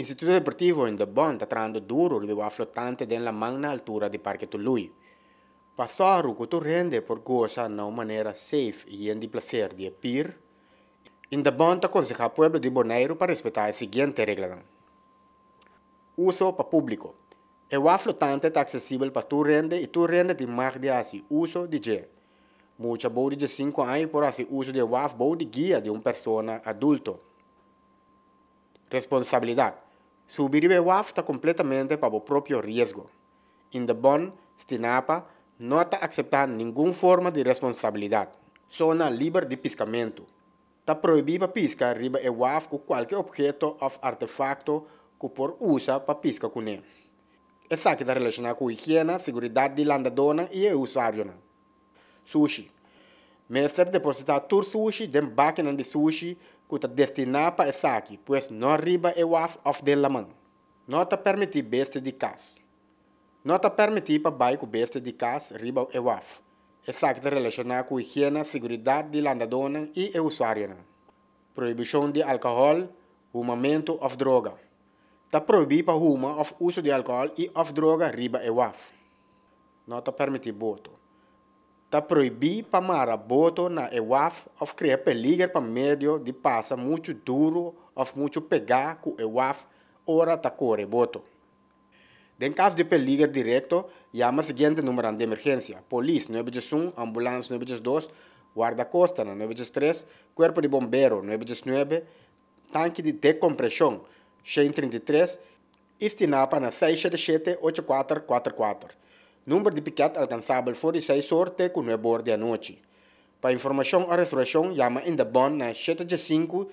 Instituto Deportivo em Debon está trando duro de a flotante de la magna altura de Parque Tului. Passar o que rende por de uma maneira safe e em de placer de apir. Em Debon está aconselha ao povo de Boneiro para respeitar a seguinte regra. Uso para público. O a flotante está acessível para tu rende e tu rende de mais de assim, uso de G. Muita boa de 5 anos por assim, uso de WAF boa de guia de uma pessoa adulto. Responsabilidade. Subir BWAF está completamente para propio riesgo. riesgo. In the bond, Stinapa no está aceptando ninguna forma de responsabilidad. Zona libre de piscamento. Está prohibido pisca arriba e WAF con cualquier objeto o artefacto que por usa para piscar con él. Esa que está relacionada la higiene, seguridad de landadona e usuario. Sushi. mas ser depositar tur sushi den na de sushi kuta destinar para aqui, pois não riba e waf of de Não Nota permitir beste de cas. Nota permitir para baico beste de cas riba e waf. É saque de relacionar com higiene, segurança de landadona e e usuário. Proibição de álcool, momento of droga. Tá proibir para fuma of uso de álcool e of droga riba e waf. Nota permitir boto está proibido para Maraboto na EWAF é of criar é peligro para meio de passa muito duro of muito pegar com EWAF é ora tá correboto. Em caso de peligro direto, chama o seguinte número de emergência: Polícia 911, Ambulância 912, Guarda Costa 913, Cuerpo de Bombeiro 919, Tanque de Decompressão 133, Estinapa na 677 8444. número de piquet alcançável 46 sorte com 9 bordes à noite. Para informação ou reservação, chama em da bona 75